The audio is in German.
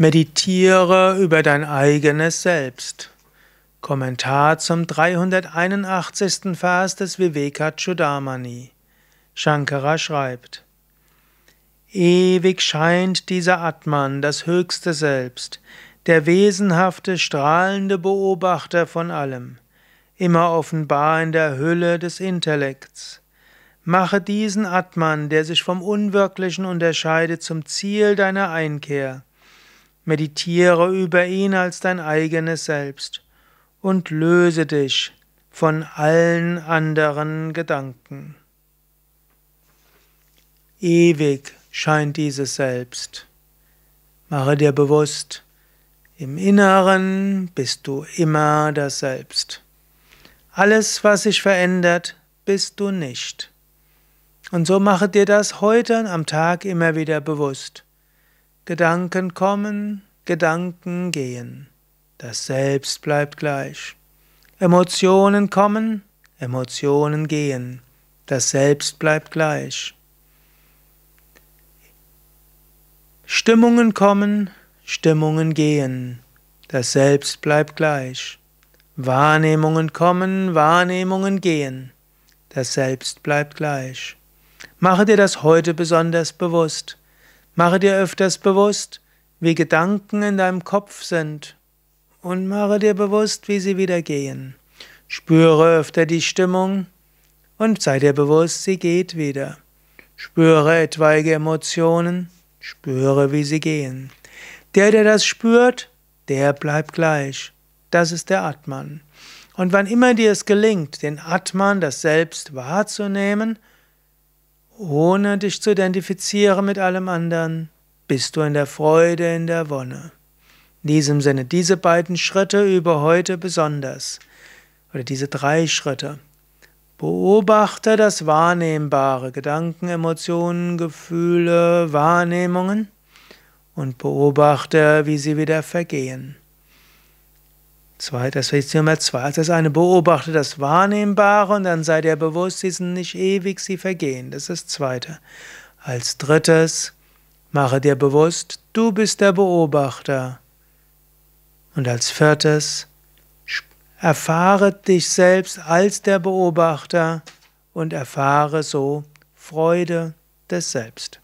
Meditiere über dein eigenes Selbst. Kommentar zum 381. Vers des Vivekachudamani. Shankara schreibt: Ewig scheint dieser Atman, das höchste Selbst, der wesenhafte, strahlende Beobachter von allem, immer offenbar in der Hülle des Intellekts. Mache diesen Atman, der sich vom Unwirklichen unterscheidet, zum Ziel deiner Einkehr meditiere über ihn als dein eigenes Selbst und löse dich von allen anderen Gedanken. Ewig scheint dieses Selbst. Mache dir bewusst, im Inneren bist du immer das Selbst. Alles, was sich verändert, bist du nicht. Und so mache dir das heute am Tag immer wieder bewusst. Gedanken kommen, Gedanken gehen. Das Selbst bleibt gleich. Emotionen kommen, Emotionen gehen. Das Selbst bleibt gleich. Stimmungen kommen, Stimmungen gehen. Das Selbst bleibt gleich. Wahrnehmungen kommen, Wahrnehmungen gehen. Das Selbst bleibt gleich. Mache dir das heute besonders bewusst. Mache dir öfters bewusst, wie Gedanken in deinem Kopf sind und mache dir bewusst, wie sie wieder gehen. Spüre öfter die Stimmung und sei dir bewusst, sie geht wieder. Spüre etwaige Emotionen, spüre, wie sie gehen. Der, der das spürt, der bleibt gleich. Das ist der Atman. Und wann immer dir es gelingt, den Atman, das Selbst wahrzunehmen, ohne dich zu identifizieren mit allem anderen, bist du in der Freude, in der Wonne. In diesem Sinne, diese beiden Schritte über heute besonders, oder diese drei Schritte. Beobachte das Wahrnehmbare, Gedanken, Emotionen, Gefühle, Wahrnehmungen und beobachte, wie sie wieder vergehen. Zweites ist Nummer zwei. Das eine, beobachte das Wahrnehmbare und dann sei dir bewusst, sie sind nicht ewig, sie vergehen. Das ist das zweite. Als drittes, Mache dir bewusst, du bist der Beobachter. Und als viertes, erfahre dich selbst als der Beobachter und erfahre so Freude des Selbst.